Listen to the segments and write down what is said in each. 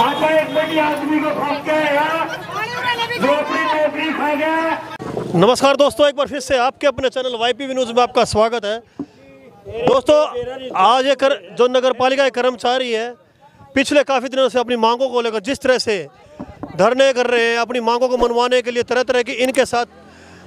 एक आदमी को फंस गए नौकरी नौकरी खा नमस्कार दोस्तों एक बार फिर से आपके अपने चैनल वाईपीवी न्यूज़ में आपका स्वागत है दोस्तों आज एक कर, जो नगर पालिका के कर्मचारी है पिछले काफ़ी दिनों से अपनी मांगों को लेकर जिस तरह से धरने कर रहे हैं अपनी मांगों को मनवाने के लिए तरह तरह की इनके साथ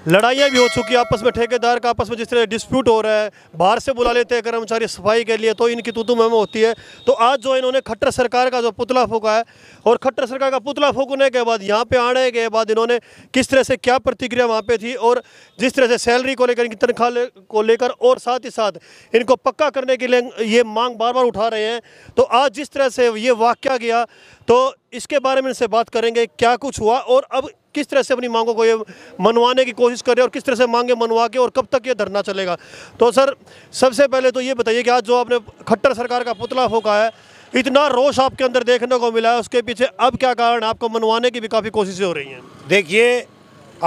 लड़ाइयाँ भी हो चुकी है आपस में ठेकेदार का आपस में जिस तरह डिस्प्यूट हो रहा है बाहर से बुला लेते हैं कर्मचारी सफाई के लिए तो इनकी तुतु में होती है तो आज जो इन्होंने खट्टर सरकार का जो पुतला फूका है और खट्टर सरकार का पुतला फूकने के बाद यहाँ पे आने के बाद इन्होंने किस तरह से क्या प्रतिक्रिया वहाँ पर थी और जिस तरह से सैलरी को लेकर इनकी तनख्वाह ले, को लेकर और साथ ही साथ इनको पक्का करने के लिए ये मांग बार बार उठा रहे हैं तो आज जिस तरह से ये वाक्य गया तो इसके बारे में इनसे बात करेंगे क्या कुछ हुआ और अब किस तरह से अपनी मांगों को ये मनवाने की कोशिश कर रहे हैं और किस तरह से मांगे मनवा के और कब तक ये धरना चलेगा तो सर सबसे पहले तो ये बताइए कि आज जो आपने खट्टर सरकार का पुतला फूका है इतना रोष आपके अंदर देखने को मिला है उसके पीछे अब क्या कारण आपको मनवाने की भी काफ़ी कोशिशें हो रही हैं देखिए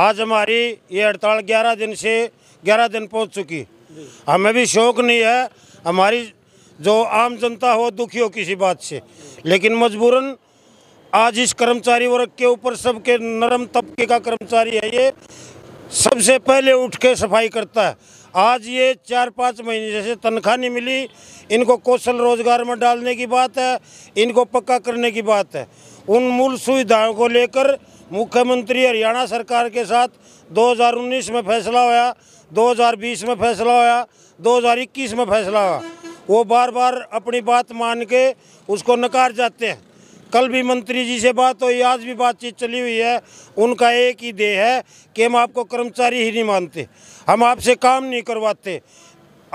आज हमारी ये हड़ताल ग्यारह दिन से ग्यारह दिन पहुँच चुकी हमें भी शौक नहीं है हमारी जो आम जनता हो दुखी हो किसी बात से लेकिन मजबूरन आज इस कर्मचारी वर्ग के ऊपर सबके नरम तबके का कर्मचारी है ये सबसे पहले उठ के सफाई करता है आज ये चार पाँच महीने जैसे तनख्वाह नहीं मिली इनको कौशल रोजगार में डालने की बात है इनको पक्का करने की बात है उन मूल सुविधाओं को लेकर मुख्यमंत्री हरियाणा सरकार के साथ 2019 में फैसला हुआ 2020 में फैसला हुआ 2021 में फैसला हुआ वो बार बार अपनी बात मान के उसको नकार जाते हैं कल भी मंत्री जी से बात हुई आज भी बातचीत चली हुई है उनका एक ही देह है कि हम आपको कर्मचारी ही नहीं मानते हम आपसे काम नहीं करवाते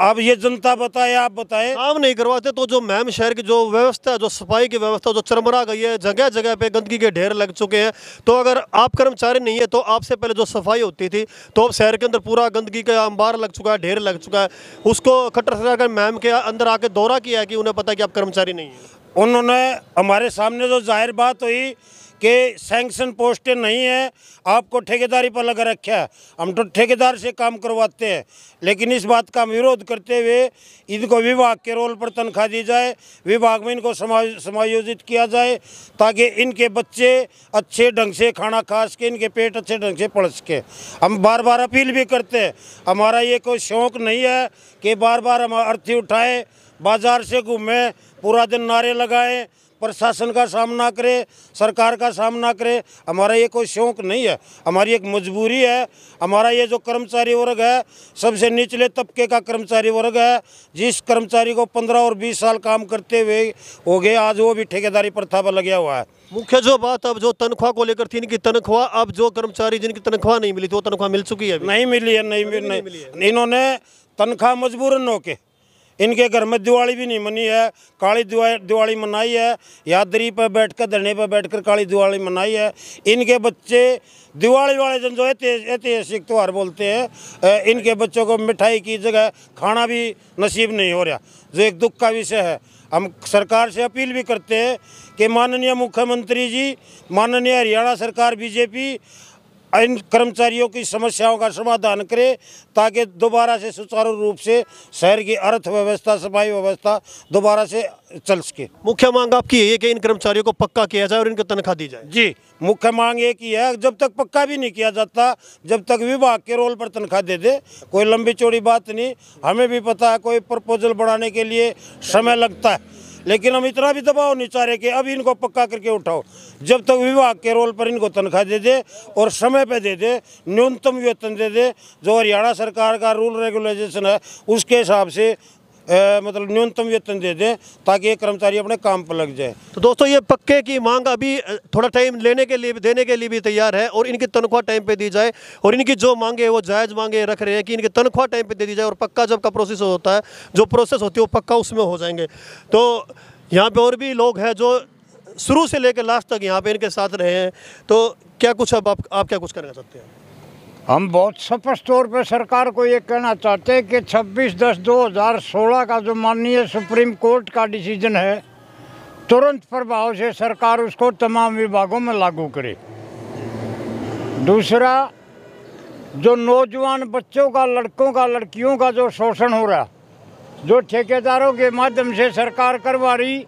आप ये जनता बताए आप बताए काम नहीं करवाते तो जो मैम शहर की जो व्यवस्था जो सफाई की व्यवस्था जो चरमरा गई है जगह जगह पे गंदगी के ढेर लग चुके हैं तो अगर आप कर्मचारी नहीं है तो आपसे पहले जो सफाई होती थी तो अब शहर के अंदर पूरा गंदगी का अंबार लग चुका है ढेर लग चुका है उसको खट्टर सरकार मैम के अंदर आके दौरा किया है कि उन्हें पता है कि आप कर्मचारी नहीं है उन्होंने हमारे सामने तो जाहिर बात हुई कि सेंक्शन पोस्टें नहीं है आपको ठेकेदारी पर लगा रखा है हम तो ठेकेदार से काम करवाते हैं लेकिन इस बात का विरोध करते हुए इनको विभाग के रोल पर तनख्वाह दी जाए विभाग में इनको समायोजित किया जाए ताकि इनके बच्चे अच्छे ढंग से खाना खा सके इनके पेट अच्छे ढंग से पढ़ सके हम बार बार अपील भी करते हैं हमारा ये कोई शौक नहीं है कि बार बार हम अर्थी उठाएँ बाजार से घूमे पूरा दिन नारे लगाए प्रशासन का सामना करे सरकार का सामना करे हमारा ये कोई शौक नहीं है हमारी एक मजबूरी है हमारा ये जो कर्मचारी वर्ग है सबसे निचले तबके का कर्मचारी वर्ग है जिस कर्मचारी को पंद्रह और बीस साल काम करते हुए हो गए आज वो भी ठेकेदारी प्रथा पर लगे हुआ है मुख्य जो बात अब जो तनख्वाह को लेकर थी इनकी तनख्वाह अब जो कर्मचारी जिनकी तनख्वाह नहीं मिली थी तो वो तनख्वाह मिल चुकी है नहीं मिली है नहीं, नहीं, मिली है इन्होंने तनख्वाह मजबूरन होके इनके घर में दिवाली भी नहीं मनी है काली दिवाली मनाई है यादरी पर बैठकर धरने पर बैठ काली दिवाली मनाई है इनके बच्चे दिवाली वाले दिन जो ऐतिहासिक त्यौहार बोलते हैं इनके बच्चों को मिठाई की जगह खाना भी नसीब नहीं हो रहा जो एक दुख का विषय है हम सरकार से अपील भी करते हैं कि माननीय मुख्यमंत्री जी माननीय हरियाणा सरकार बीजेपी इन कर्मचारियों की समस्याओं का समाधान करे ताकि दोबारा से सुचारू रूप से शहर की अर्थव्यवस्था सफाई व्यवस्था दोबारा से चल सके मुख्य मांग आपकी है कि इन कर्मचारियों को पक्का किया जाए और इनको तनख्वाह दी जाए जी मुख्य मांग एक ही है जब तक पक्का भी नहीं किया जाता जब तक विभाग के रोल पर तनख्वाह दे दे कोई लंबी चौड़ी बात नहीं हमें भी पता है कोई प्रपोजल बढ़ाने के लिए समय लगता है लेकिन हम इतना भी दबाव नहीं चाह रहे कि अब इनको पक्का करके उठाओ जब तक विभाग के रोल पर इनको तनख्वाह दे दे और समय पर दे दे न्यूनतम वेतन दे दे जो हरियाणा सरकार का रूल रेगुलेशन है उसके हिसाब से मतलब न्यूनतम वेतन दे दें ताकि ये कर्मचारी अपने काम पर लग जाए तो दोस्तों ये पक्के की मांग अभी थोड़ा टाइम लेने के लिए देने के लिए भी तैयार है और इनकी तनख्वाह टाइम पर दी जाए और इनकी जो मांगे वो जायज़ मांगे रख रहे हैं कि इनकी तनख्वाह टाइम पर दे दी जाए और पक्का जब का प्रोसेस होता है जो प्रोसेस होती है वो पक्का उसमें हो जाएंगे तो यहाँ पर और भी लोग हैं जो शुरू से लेकर लास्ट तक यहाँ पर इनके साथ रहे हैं तो क्या कुछ अब आप, आप क्या कुछ करना चाहते हैं हम बहुत स्पष्ट तौर पर सरकार को ये कहना चाहते हैं कि 26 दस 2016 का जो माननीय सुप्रीम कोर्ट का डिसीजन है तुरंत प्रभाव से सरकार उसको तमाम विभागों में लागू करे दूसरा जो नौजवान बच्चों का लड़कों का लड़कियों का जो शोषण हो रहा जो ठेकेदारों के माध्यम से सरकार करवा रही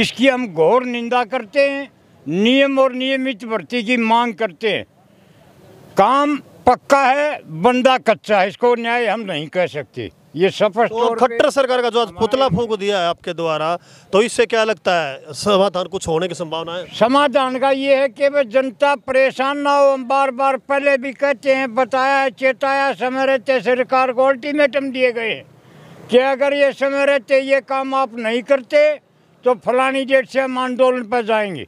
इसकी हम घोर निंदा करते हैं नियम और नियमित भर्ती की मांग करते हैं काम पक्का है बंदा कच्चा है इसको न्याय हम नहीं कह सकते ये सफर तो खट्टर सरकार का जो आज पुतला फूक दिया है आपके द्वारा तो इससे क्या लगता है समाधान कुछ होने की संभावना है समाधान का ये है कि भाई जनता परेशान ना हो हम बार बार पहले भी कहते हैं बताया चेताया समय रहते सरकार को अल्टीमेटम दिए गए हैं कि अगर ये समय रहते ये काम आप नहीं करते तो फलानी डेट से हम आंदोलन पर जाएंगे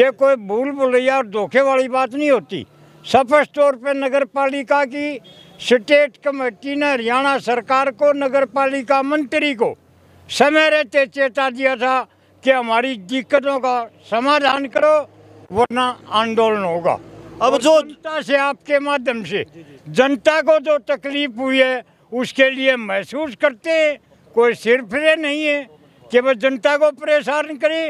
ये कोई भूल भुलैया और धोखे वाली बात नहीं होती सफर तौर पर नगर पालिका की स्टेट कमेटी ने हरियाणा सरकार को नगर पालिका मंत्री को समय रहते चेता दिया था कि हमारी दिक्कतों का समाधान करो वरना आंदोलन होगा अब जो जनता से आपके माध्यम से जनता को जो तकलीफ हुई है उसके लिए महसूस करते हैं कोई सिर्फ नहीं है कि वह जनता को परेशान करे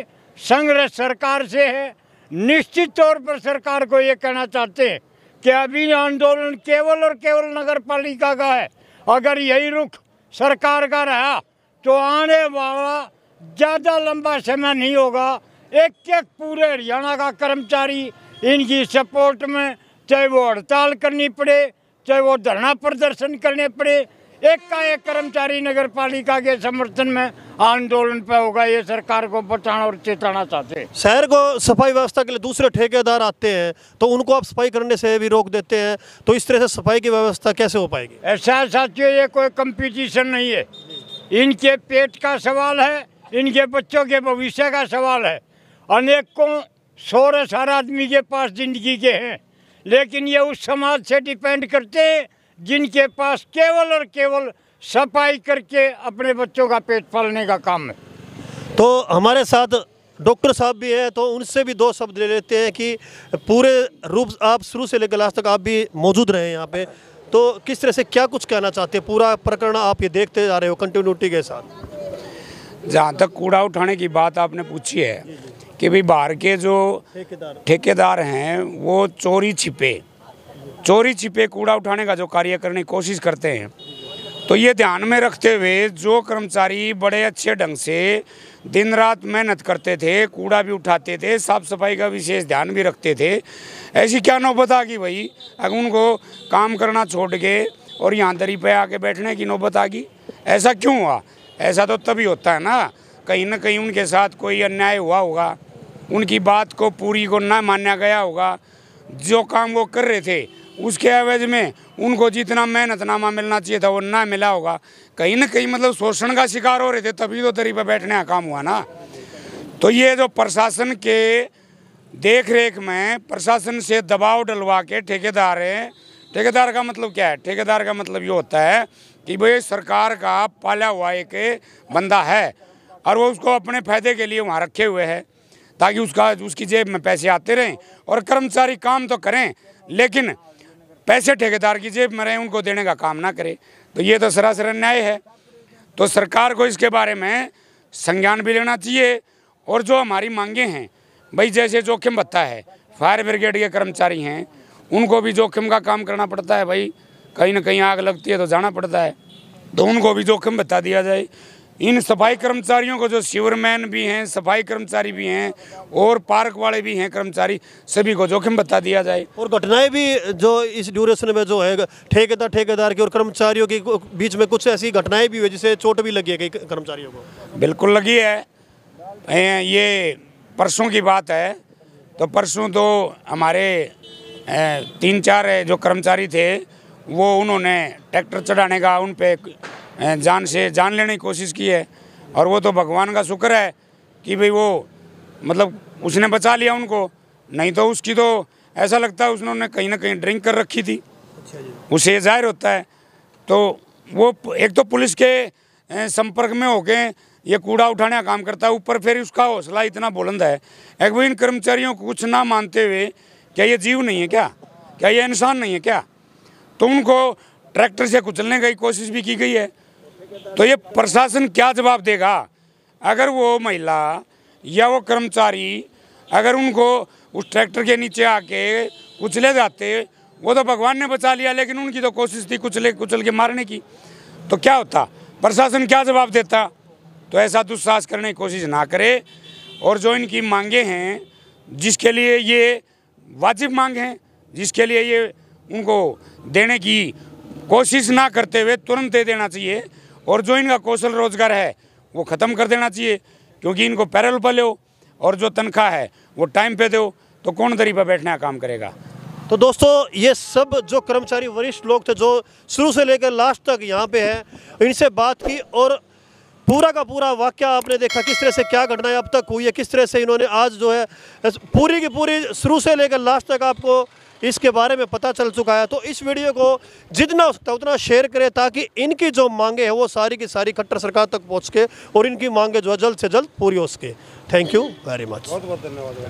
संघर्ष सरकार से है निश्चित तौर पर सरकार को ये कहना चाहते हैं कि अभी आंदोलन केवल और केवल नगर पालिका का है अगर यही रुख सरकार का रहा तो आने वाला ज़्यादा लंबा समय नहीं होगा एक एक पूरे हरियाणा का कर्मचारी इनकी सपोर्ट में चाहे वो हड़ताल करनी पड़े चाहे वो धरना प्रदर्शन करने पड़े एक का एक कर्मचारी नगर पालिका के समर्थन में आंदोलन पे होगा ये सरकार को बचाना और चेताना चाहते हैं शहर को सफाई व्यवस्था के लिए दूसरे ठेकेदार आते हैं तो उनको आप सफाई करने से भी रोक देते हैं तो इस तरह से सफाई की व्यवस्था कैसे हो पाएगी ऐसा साथियों ये कोई कंपटीशन नहीं है इनके पेट का सवाल है इनके बच्चों के भविष्य का सवाल है अनेकों सोरे सारा आदमी के पास जिंदगी के हैं लेकिन ये उस समाज से डिपेंड करते हैं जिनके पास केवल और केवल सफाई करके अपने बच्चों का पेट पालने का काम है तो हमारे साथ डॉक्टर साहब भी हैं तो उनसे भी दो शब्द ले लेते हैं कि पूरे रूप आप शुरू से लेकर लास्ट तक आप भी मौजूद रहे यहाँ पे तो किस तरह से क्या कुछ कहना चाहते हैं पूरा प्रकरण आप ये देखते जा रहे हो कंटिन्यूटी के साथ जहाँ तक कूड़ा उठाने की बात आपने पूछी है कि भाई बाहर के जो ठेकेदार हैं वो चोरी छिपे चोरी छिपे कूड़ा उठाने का जो कार्य करने की कोशिश करते हैं तो ये ध्यान में रखते हुए जो कर्मचारी बड़े अच्छे ढंग से दिन रात मेहनत करते थे कूड़ा भी उठाते थे साफ सफाई का विशेष ध्यान भी रखते थे ऐसी क्या नौबत आ गई भाई अगर उनको काम करना छोड़ के और यहाँ दरी पे आके बैठने की नौबत आ गई ऐसा क्यों हुआ ऐसा तो तभी होता है ना कहीं ना कहीं उनके साथ कोई अन्याय हुआ होगा उनकी बात को पूरी को ना माना गया होगा जो काम वो कर रहे थे उसके एवज में उनको जितना मेहनतनामा मिलना चाहिए था वो ना मिला होगा कहीं ना कहीं मतलब शोषण का शिकार हो रहे थे तभी तो दरी पर बैठने का काम हुआ ना तो ये जो प्रशासन के देख रेख में प्रशासन से दबाव डलवा के ठेकेदार हैं ठेकेदार का मतलब क्या है ठेकेदार का मतलब ये होता है कि भाई सरकार का पाला हुआ एक बंदा है और वो उसको अपने फायदे के लिए वहाँ रखे हुए है ताकि उसका उसकी जेब में पैसे आते रहें और कर्मचारी काम तो करें लेकिन पैसे ठेकेदार की जेब में रहे उनको देने का काम ना करे तो ये तो सरासर न्याय है तो सरकार को इसके बारे में संज्ञान भी लेना चाहिए और जो हमारी मांगे हैं भाई जैसे जोखिम भत्ता है फायर ब्रिगेड के कर्मचारी हैं उनको भी जोखिम का काम करना पड़ता है भाई कहीं ना कहीं आग लगती है तो जाना पड़ता है तो उनको भी जोखिम भत्ता दिया जाए इन सफाई कर्मचारियों को जो शिवरमैन भी हैं सफाई कर्मचारी भी हैं और पार्क वाले भी हैं कर्मचारी सभी को जोखिम बता दिया जाए और घटनाएं भी जो इस ड्यूरेशन में जो है ठेकेदार ठेकेदार की और कर्मचारियों के बीच में कुछ ऐसी घटनाएं भी हुई जिससे चोट भी लगी है कई कर्मचारियों को बिल्कुल लगी है ये परसों की बात है तो परसों तो हमारे तीन चार जो कर्मचारी थे वो उन्होंने ट्रैक्टर चढ़ाने का उन पर जान से जान लेने की कोशिश की है और वो तो भगवान का शुक्र है कि भाई वो मतलब उसने बचा लिया उनको नहीं तो उसकी तो ऐसा लगता है उसने कहीं ना कहीं ड्रिंक कर रखी थी उसे अच्छा जाहिर होता है तो वो एक तो पुलिस के संपर्क में होके ये कूड़ा उठाने का काम करता है ऊपर फिर उसका हौसला इतना बुलंद है एक भी इन कर्मचारियों को कुछ ना मानते हुए क्या ये जीव नहीं है क्या क्या ये इंसान नहीं है क्या तो उनको ट्रैक्टर से कुचलने की कोशिश भी की गई है तो ये प्रशासन क्या जवाब देगा अगर वो महिला या वो कर्मचारी अगर उनको उस ट्रैक्टर के नीचे आके कुचले जाते वो तो भगवान ने बचा लिया लेकिन उनकी तो कोशिश थी कुचले कुचल के मारने की तो क्या होता प्रशासन क्या जवाब देता तो ऐसा दुस्साहस करने की कोशिश ना करे और जो इनकी मांगे हैं जिसके लिए ये वाजिब मांग हैं जिसके लिए ये उनको देने की कोशिश ना करते हुए तुरंत दे देना चाहिए और जो इनका कौशल रोजगार है वो ख़त्म कर देना चाहिए क्योंकि इनको पैरल पर लो और जो तनख्वाह है वो टाइम पे दो तो कौन पर बैठने का काम करेगा तो दोस्तों ये सब जो कर्मचारी वरिष्ठ लोग थे जो शुरू से लेकर लास्ट तक यहाँ पे हैं इनसे बात की और पूरा का पूरा वाक्य आपने देखा किस तरह से क्या घटनाएं अब तक हुई है किस तरह से इन्होंने आज जो है पूरी की पूरी शुरू से लेकर लास्ट तक आपको इसके बारे में पता चल चुका है तो इस वीडियो को जितना हो सकता है उतना शेयर करें ताकि इनकी जो मांगे हैं वो सारी की सारी खट्टर सरकार तक पहुँच के और इनकी मांगे जो है जल्द से जल्द पूरी हो सके थैंक यू वेरी मच बहुत बहुत धन्यवाद